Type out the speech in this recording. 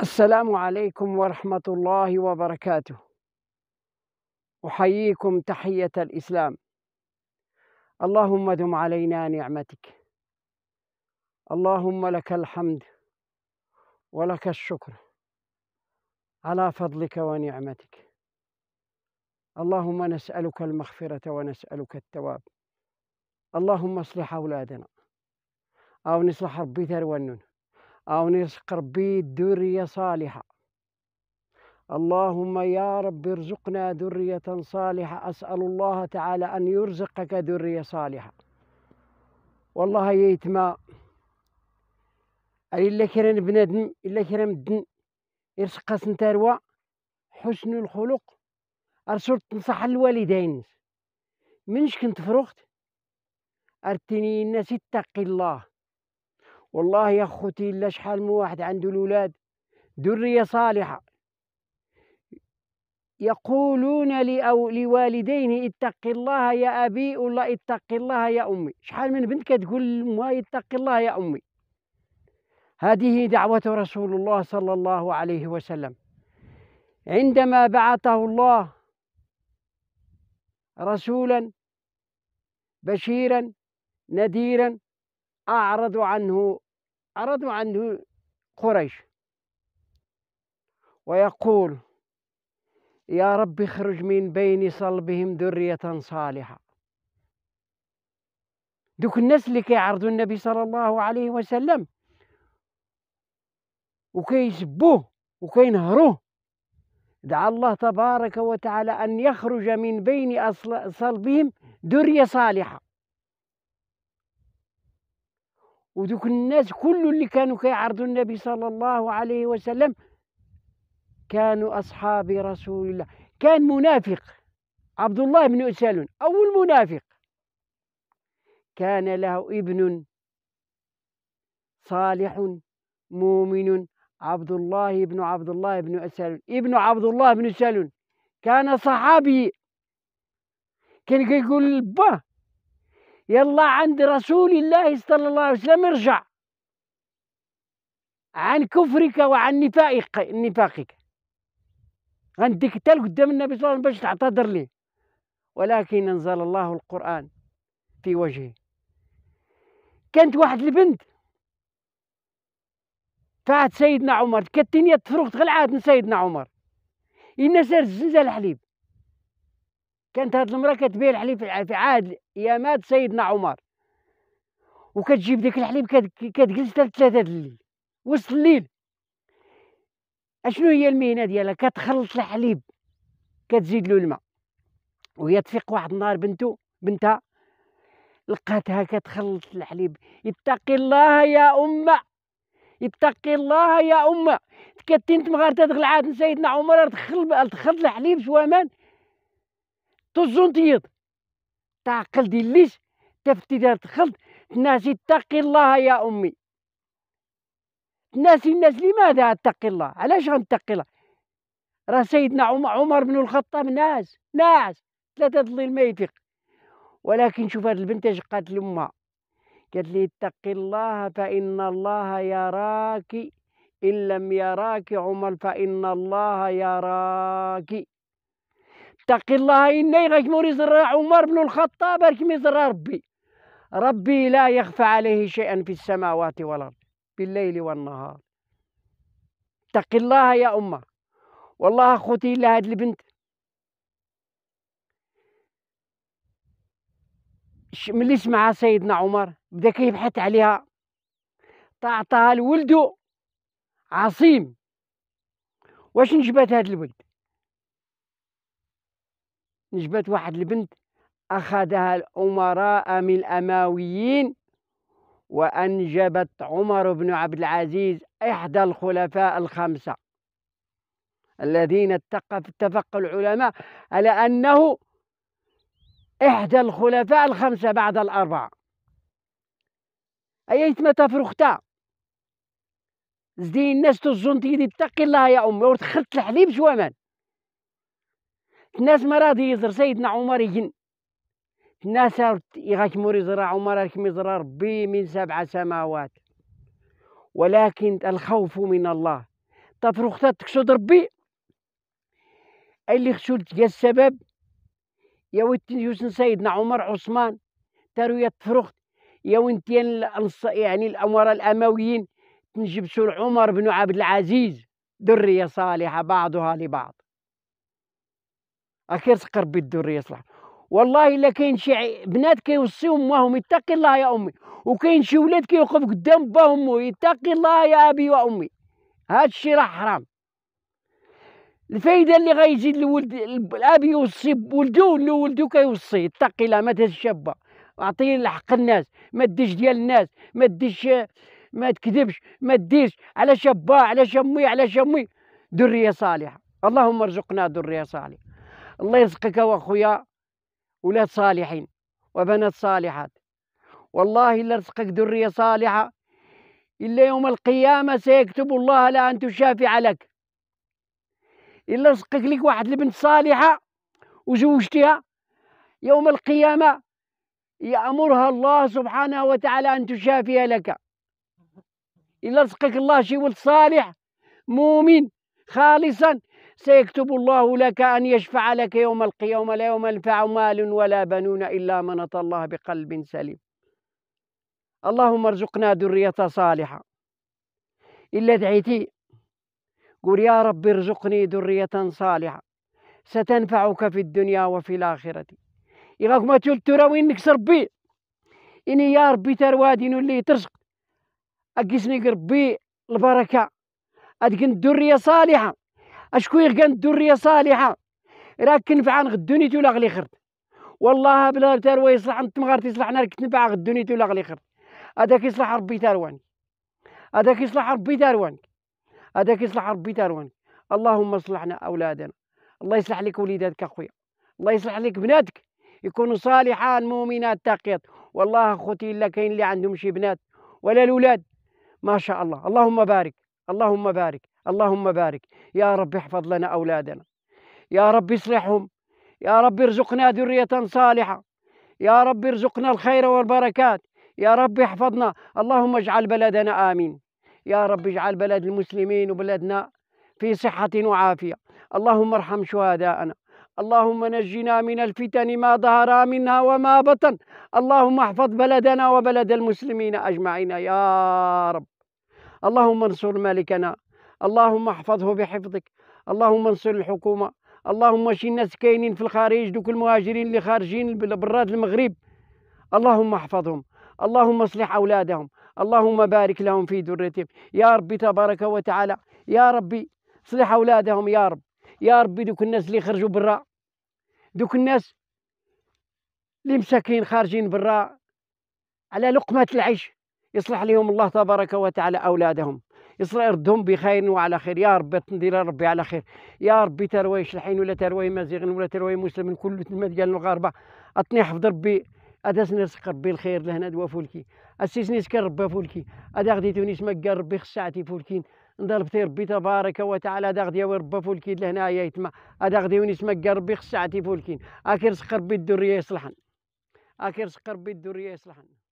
السلام عليكم ورحمة الله وبركاته. أحييكم تحية الإسلام. اللهم دم علينا نعمتك. اللهم لك الحمد ولك الشكر على فضلك ونعمتك. اللهم نسألك المغفرة ونسألك التواب. اللهم اصلح أولادنا أو نصلح ربي ثروة أو نرزق ربي ذرية صالحة اللهم يا رب ارزقنا ذرية صالحة أسأل الله تعالى أن يرزقك ذرية صالحة والله يتما أي إلا كرم بنادم إلا كرم الدن يرسقا سنتاروا حسن الخلق أرسل تنصح الوالدين منش كنت فرخت أرتني الناس اتقي الله والله يا اخوتي الا شحال من واحد عنده الاولاد ذريه صالحه يقولون لوالدين لوالديه اتق الله يا ابي ولا اتق الله يا امي شحال من بنت كتقول ما اتق الله يا امي هذه دعوه رسول الله صلى الله عليه وسلم عندما بعثه الله رسولا بشيرا نذيرا أعرضوا آه، عنه أعرضوا عنه قريش ويقول يا رب اخرج من بين صلبهم ذرية صالحة دوك الناس اللي كيعرضوا النبي صلى الله عليه وسلم وكيسبوه وكينهروه دعا الله تبارك وتعالى أن يخرج من بين صلبهم ذرية صالحة ودوك الناس كل اللي كانوا كيعرضوا النبي صلى الله عليه وسلم كانوا أصحاب رسول الله كان منافق عبد الله بن أسال أول منافق كان له ابن صالح مؤمن عبد الله بن عبد الله بن أسال ابن عبد الله بن أسال كان صحابي كان كيقول لباه يلا عند رسول الله صلى الله عليه وسلم ارجع عن كفرك وعن نفاقك نفاقك غنديك حتى قدام النبي صلى الله عليه وسلم باش تعتذر ليه ولكن انزل الله القران في وجهه كانت واحد البنت فات سيدنا عمر كالتينية تفرغت غير عاد سيدنا عمر إن زاد الزنزة الحليب كانت هذه المرأة كتبيع الحليب في عاد يا مات سيدنا عمر وكتجيب ديك الحليب كتجلس حتى لثلاثة الليل وسط الليل اشنو هي المهنه ديالها كتخلط الحليب كتزيد له الماء وهي تفيق واحد النهار بنته بنتها لقاتها كتخلط الحليب اتقي الله يا امه اتقي الله يا امه كتين تمغار تدخل عاد سيدنا عمر دخل دخلت الحليب شوامان تزون تيض تعقل دي تفتي تفتي دخلت تناسي اتقي الله يا امي تناسي الناس لماذا اتقي الله علاش غنتقي الله راه سيدنا عمر بن الخطاب ناس ناس ثلاثة الليل ما يفيق ولكن شوف هاد البنت اش قالت لامها قالت لي اتقي الله فان الله يراك ان لم يراك عمر فان الله يراك اتق الله إني غيكمور يزرى عمر بن الخطاب كم يزرى ربي ربي لا يخفى عليه شيئا في السماوات والأرض بالليل والنهار اتق الله يا أمة والله أخوتي إلا هاد البنت ملي سمعها سيدنا عمر بدا كيبحث عليها تعطاها لولده عصيم واش نجبات هاد الولد نجبت واحد البنت أخذها الأمراء من الأمويين وأنجبت عمر بن عبد العزيز إحدى الخلفاء الخمسة الذين اتفق اتفق العلماء على أنه إحدى الخلفاء الخمسة بعد الأربعة أي ما تفرختا زدي الناس تزون تيدي اتقي الله يا أمي ورتخلت الحليب شوامان الناس ما راضي يزر سيدنا عمر يجن الناس موري زرع عمر كم يزرع ربي من سبع سماوات ولكن الخوف من الله تفرخ تكسد ربي اللي خشو السبب يا ويت يوسن سيدنا عمر عثمان تروي تفرخت يا وانت يعني الأمراء الأمويين تنجبسوا عمر بن عبد العزيز ذرية صالحة بعضها لبعض كيرسقر بيت الدريه صلاح والله الا كاين شي بنات كيوصيو امهم يتقي الله يا امي وكاين شي ولاد كيوقف قدام باهم يتقي الله يا ابي وامي هذا الشيء راه حرام الفايده اللي غيجي للولد الاب يوصي بولدو ولده كيوصي يتقي الله ما تهز شابه اعطيه الحق الناس ما ديش ديال الناس ما ديش ما تكذبش ما ديش على شابه على شمي على شمي دريه صالحه اللهم ارزقنا دريه صالحه الله يرزقك واخويا ولاد صالحين وبنات صالحات والله الا رزقك ذريه صالحه الا يوم القيامه سيكتب الله لها ان تشافع لك الا رزقك لك واحد البنت صالحه وزوجتها يوم القيامه يامرها الله سبحانه وتعالى ان تشافي لك الا رزقك الله شي ولد صالح مؤمن خالصا سيكتب الله لك أن يشفع لك يوم القيامة لا يوم ينفع مال ولا بنون إلا من أتى الله بقلب سليم اللهم ارزقنا ذرية صالحة إلا دعيتي قل يا رب ارزقني ذرية صالحة ستنفعك في الدنيا وفي الآخرة إذا ما تلت ترى وينك ربي إني يا ربي تروادين اللي ترزق أقسني ربي البركة أدقن ذرية صالحة اشكون كانت الدريه صالحه راك كنفعان غدو نيتو لا غلي خرد والله بلا تروى يصلح انت مغار يصلح انا كنت نباع غدو غلي خرد هذاك يصلح ربي تروان هذاك يصلح ربي تروان هذاك يصلح ربي تروان اللهم اصلحنا اولادنا الله يصلح لك وليداتك اخويا الله يصلح لك بناتك يكونوا صالحان مؤمنات تقيات والله اخوتي الا كاين اللي عندهم شي بنات ولا الاولاد ما شاء الله اللهم بارك اللهم بارك اللهم بارك يا رب احفظ لنا أولادنا يا رب اصلحهم يا رب ارزقنا ذرية صالحة يا رب ارزقنا الخير والبركات يا رب احفظنا اللهم اجعل بلدنا آمين يا رب اجعل بلد المسلمين وبلدنا في صحة وعافية اللهم ارحم شهداءنا اللهم نجنا من الفتن ما ظهر منها وما بطن اللهم احفظ بلدنا وبلد المسلمين أجمعين يا رب اللهم انصر ملكنا اللهم احفظه بحفظك اللهم انصر الحكومه اللهم شي الناس كاينين في الخارج دوك المهاجرين اللي خارجين برات المغرب اللهم احفظهم اللهم اصلح اولادهم اللهم بارك لهم في ذريتهم يا ربي تبارك وتعالى يا ربي اصلح اولادهم يا رب يا ربي دوك الناس اللي خرجوا برا دوك الناس اللي مساكين خارجين برا على لقمه العيش يصلح لهم الله تبارك وتعالى اولادهم يصلي ردهم بخير وعلى خير يا ربي تندير ربي على خير يا ربي تروي شلحين ولا تروي مازيغن ولا تروي مسلم كل تما ديال المغاربه اطني حفظ ربي هذا رزق ربي الخير لهنا دوا فولكي السيس نسكر ربي فولكي هذا غدي تونس ما قال ربي خصعتي فولكين نضربتي ربي تبارك وتعالى هذا غدي ربي فولكي يا يتما هذا غدي ونس ما ربي خصعتي فولكين اكير رزق ربي الدريه يصلحن اكير رزق ربي الدريه يصلحن